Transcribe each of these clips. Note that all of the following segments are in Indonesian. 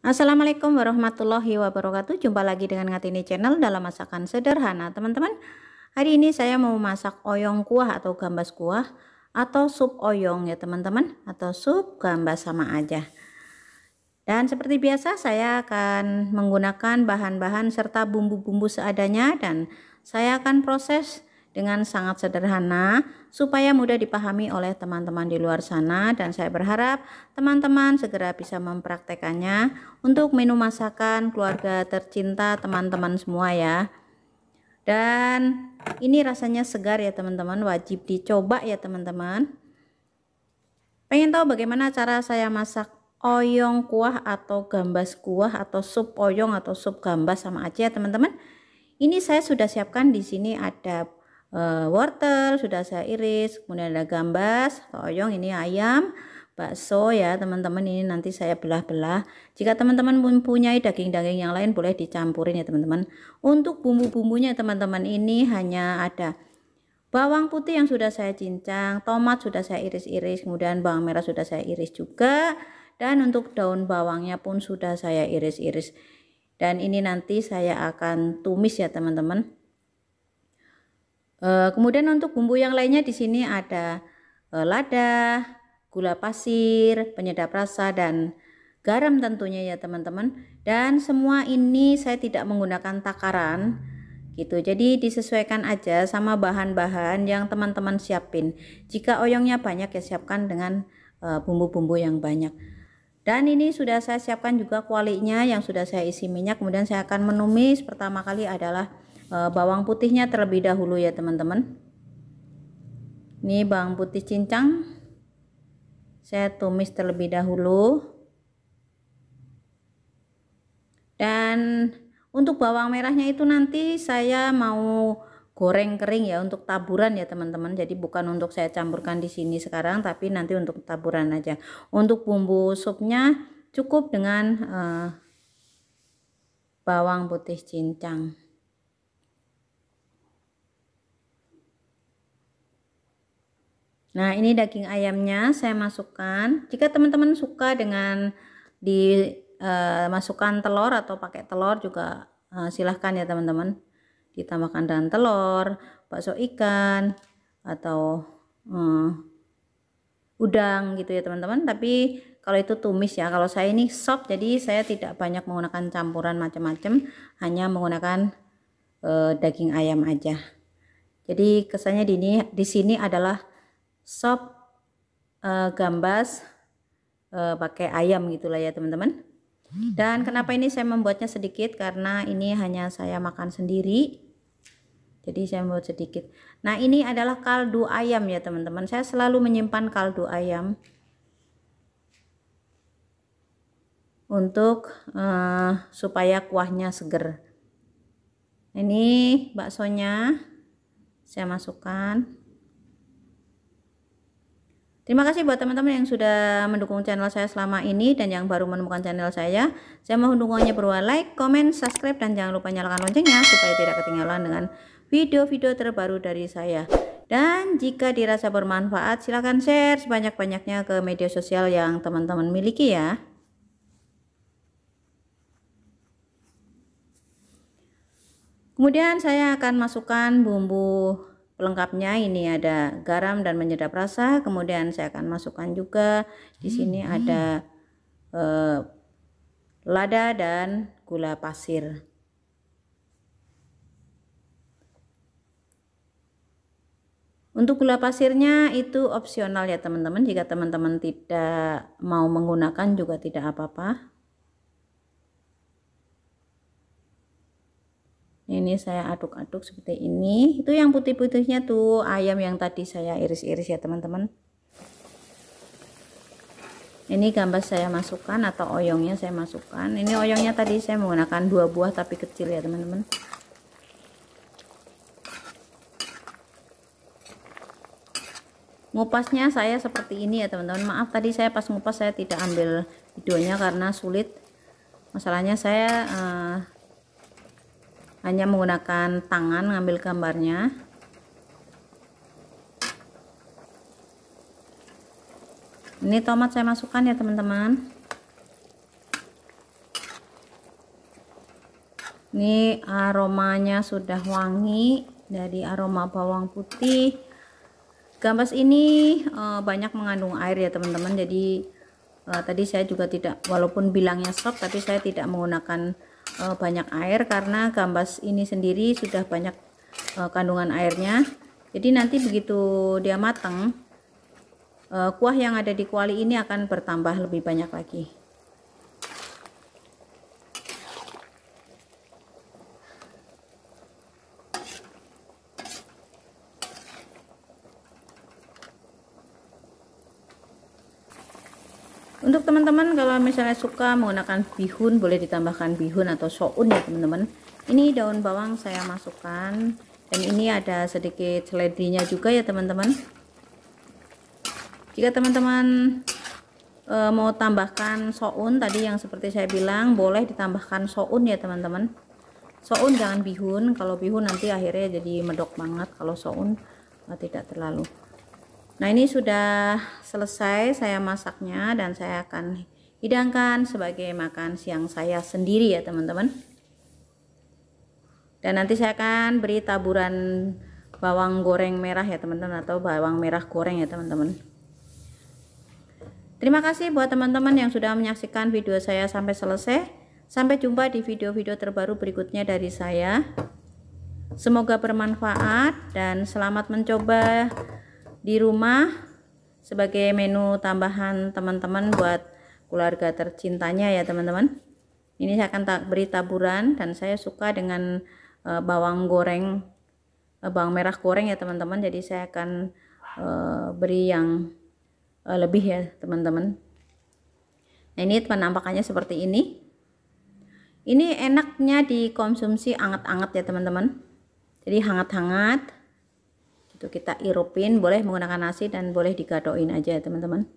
Assalamualaikum warahmatullahi wabarakatuh Jumpa lagi dengan Ngatini Channel dalam masakan sederhana teman-teman Hari ini saya mau masak oyong kuah atau gambas kuah Atau sup oyong ya teman-teman Atau sup gambas sama aja Dan seperti biasa saya akan menggunakan bahan-bahan serta bumbu-bumbu seadanya Dan saya akan proses dengan sangat sederhana supaya mudah dipahami oleh teman-teman di luar sana dan saya berharap teman-teman segera bisa mempraktekannya untuk menu masakan keluarga tercinta teman-teman semua ya. Dan ini rasanya segar ya teman-teman, wajib dicoba ya teman-teman. Pengen tahu bagaimana cara saya masak oyong kuah atau gambas kuah atau sup oyong atau sup gambas sama aja ya teman-teman. Ini saya sudah siapkan di sini ada Eh, wortel sudah saya iris kemudian ada gambas toyong ini ayam bakso ya teman-teman ini nanti saya belah-belah jika teman-teman mempunyai daging-daging yang lain boleh dicampurin ya teman-teman untuk bumbu-bumbunya teman-teman ini hanya ada bawang putih yang sudah saya cincang tomat sudah saya iris-iris kemudian bawang merah sudah saya iris juga dan untuk daun bawangnya pun sudah saya iris-iris dan ini nanti saya akan tumis ya teman-teman Eh, kemudian untuk bumbu yang lainnya di sini ada eh, lada, gula pasir, penyedap rasa dan garam tentunya ya teman-teman. Dan semua ini saya tidak menggunakan takaran gitu. Jadi disesuaikan aja sama bahan-bahan yang teman-teman siapin. Jika oyongnya banyak ya siapkan dengan eh, bumbu-bumbu yang banyak. Dan ini sudah saya siapkan juga kualinya yang sudah saya isi minyak. Kemudian saya akan menumis. Pertama kali adalah Eh, bawang putihnya terlebih dahulu ya teman-teman ini bawang putih cincang saya tumis terlebih dahulu dan untuk bawang merahnya itu nanti saya mau goreng kering ya untuk taburan ya teman-teman jadi bukan untuk saya campurkan di sini sekarang tapi nanti untuk taburan aja untuk bumbu supnya cukup dengan uh, bawang putih cincang Nah, ini daging ayamnya saya masukkan. Jika teman-teman suka dengan dimasukkan eh, uh, telur atau pakai telur juga uh, silahkan ya teman-teman. Ditambahkan dengan telur, bakso ikan, atau uh, udang gitu ya teman-teman. Tapi kalau itu tumis ya kalau saya ini sop jadi saya tidak banyak menggunakan campuran macam-macam hanya menggunakan uh, daging ayam aja jadi kesannya di sini adalah sop uh, gambas uh, pakai ayam gitulah ya teman-teman dan kenapa ini saya membuatnya sedikit karena ini hanya saya makan sendiri jadi saya membuat sedikit nah ini adalah kaldu ayam ya teman-teman saya selalu menyimpan kaldu ayam untuk uh, supaya kuahnya seger ini baksonya saya masukkan Terima kasih buat teman-teman yang sudah mendukung channel saya selama ini dan yang baru menemukan channel saya. Saya mohon dukungannya berupa like, komen, subscribe, dan jangan lupa nyalakan loncengnya supaya tidak ketinggalan dengan video-video terbaru dari saya. Dan jika dirasa bermanfaat, silakan share sebanyak-banyaknya ke media sosial yang teman-teman miliki ya. Kemudian saya akan masukkan bumbu pelengkapnya ini ada garam dan menyedap rasa kemudian saya akan masukkan juga di sini hmm. ada eh, lada dan gula pasir Untuk gula pasirnya itu opsional ya teman-teman. Jika teman-teman tidak mau menggunakan juga tidak apa-apa. ini saya aduk-aduk seperti ini itu yang putih-putihnya tuh ayam yang tadi saya iris-iris ya teman-teman ini gambar saya masukkan atau oyongnya saya masukkan ini oyongnya tadi saya menggunakan dua buah tapi kecil ya teman-teman ngupasnya saya seperti ini ya teman-teman maaf tadi saya pas ngupas saya tidak ambil videonya karena sulit masalahnya saya uh, hanya menggunakan tangan ngambil gambarnya ini tomat saya masukkan ya teman-teman ini aromanya sudah wangi dari aroma bawang putih gambas ini e, banyak mengandung air ya teman-teman jadi e, tadi saya juga tidak walaupun bilangnya stop, tapi saya tidak menggunakan uh, banyak air karena gambas ini sendiri sudah banyak uh, kandungan airnya jadi nanti begitu dia matang uh, kuah yang ada di kuali ini akan bertambah lebih banyak lagi untuk teman-teman kalau misalnya suka menggunakan bihun boleh ditambahkan bihun atau soun ya teman-teman ini daun bawang saya masukkan dan ini ada sedikit seledrinya juga ya teman-teman jika teman-teman e, mau tambahkan soun tadi yang seperti saya bilang boleh ditambahkan soun ya teman-teman soun jangan bihun kalau bihun nanti akhirnya jadi medok banget kalau soun e, tidak terlalu Nah ini sudah selesai saya masaknya dan saya akan hidangkan sebagai makan siang saya sendiri ya teman-teman. Dan nanti saya akan beri taburan bawang goreng merah ya teman-teman atau bawang merah goreng ya teman-teman. Terima kasih buat teman-teman yang sudah menyaksikan video saya sampai selesai. Sampai jumpa di video-video terbaru berikutnya dari saya. Semoga bermanfaat dan selamat mencoba di rumah sebagai menu tambahan teman-teman buat keluarga tercintanya ya teman-teman ini saya akan tak beri taburan dan saya suka dengan uh, bawang goreng uh, bawang merah goreng ya teman-teman jadi saya akan uh, beri yang uh, lebih ya teman-teman nah ini penampakannya seperti ini ini enaknya dikonsumsi anget-anget ya teman-teman jadi hangat-hangat itu kita irupin boleh menggunakan nasi dan boleh digadoin aja teman-teman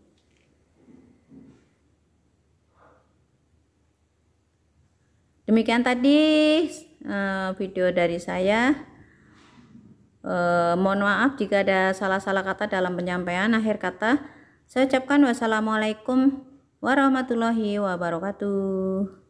demikian tadi uh, video dari saya uh, mohon maaf jika ada salah-salah kata dalam penyampaian akhir kata saya ucapkan wassalamualaikum warahmatullahi wabarakatuh